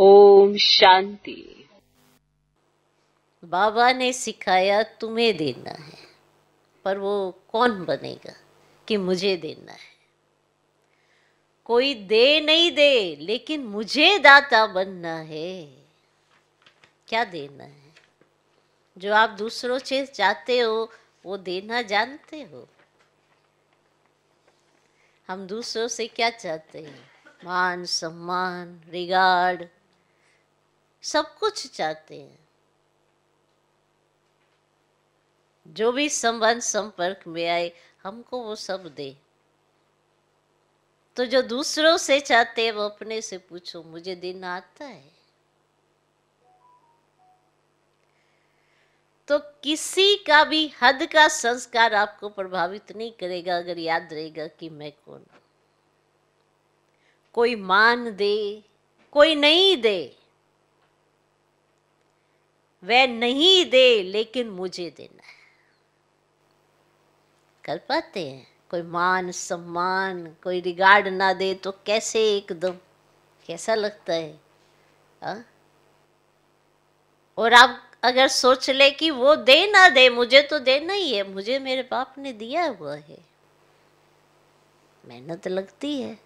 ओम शांति बाबा ने सिखाया तुम्हें देना है पर वो कौन बनेगा कि मुझे देना है कोई दे नहीं दे लेकिन मुझे दाता बनना है क्या देना है जो आप दूसरों से चाहते हो वो देना जानते हो हम दूसरों से क्या चाहते हैं मान सम्मान रिगार्ड सब कुछ चाहते हैं जो भी संबंध संपर्क में आए हमको वो सब दे तो जो दूसरों से चाहते हैं वो अपने से पूछो मुझे दिन आता है तो किसी का भी हद का संस्कार आपको प्रभावित नहीं करेगा अगर याद रहेगा कि मैं कौन कोई मान दे कोई नहीं दे वह नहीं दे लेकिन मुझे देना है कर पाते हैं कोई मान सम्मान कोई रिगार्ड ना दे तो कैसे एकदम कैसा लगता है आ? हाँ? और आप अगर सोच ले कि वो दे ना दे मुझे तो देना ही है मुझे मेरे बाप ने दिया हुआ है मेहनत लगती है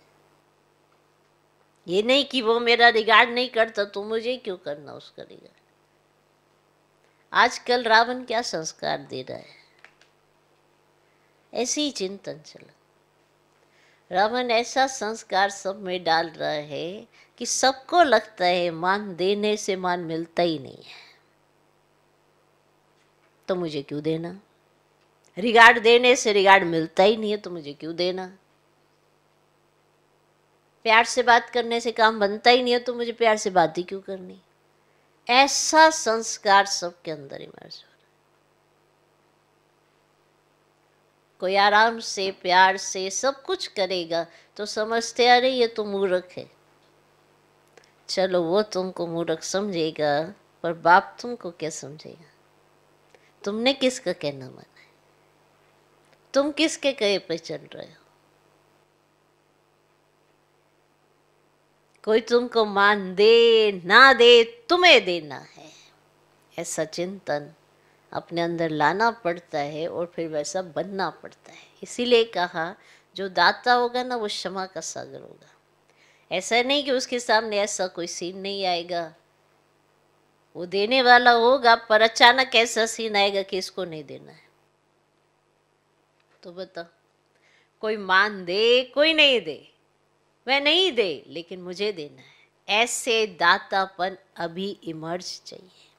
ये नहीं कि वो मेरा रिगार्ड नहीं करता तो मुझे क्यों करना उसका रिगार्ड आजकल रावण क्या संस्कार दे रहा है ऐसे ही चिंतन चला रावण ऐसा संस्कार सब में डाल रहा है कि सबको लगता है मान देने से मान मिलता ही नहीं है तो मुझे क्यों देना रिगार्ड देने से रिगार्ड मिलता ही नहीं है तो मुझे क्यों देना प्यार से बात करने से काम बनता ही नहीं है तो मुझे प्यार से बात ही क्यों करनी ऐसा संस्कार सबके अंदर इमर्ज हो कोई आराम से प्यार से सब कुछ करेगा तो समझते अरे ये तो मूर्ख है चलो वो तुमको मूर्ख समझेगा पर बाप तुमको क्या समझेगा तुमने किसका कहना माना है तुम किसके कहे पे चल रहे हो कोई तुमको मान दे ना दे तुम्हें देना है ऐसा चिंतन अपने अंदर लाना पड़ता है और फिर वैसा बनना पड़ता है इसीलिए कहा जो दाता होगा ना वो क्षमा का सागर होगा ऐसा नहीं कि उसके सामने ऐसा कोई सीन नहीं आएगा वो देने वाला होगा पर अचानक ऐसा सीन आएगा कि इसको नहीं देना है तो बताओ कोई मान दे कोई नहीं दे वह नहीं दे लेकिन मुझे देना है ऐसे दातापन अभी इमर्ज चाहिए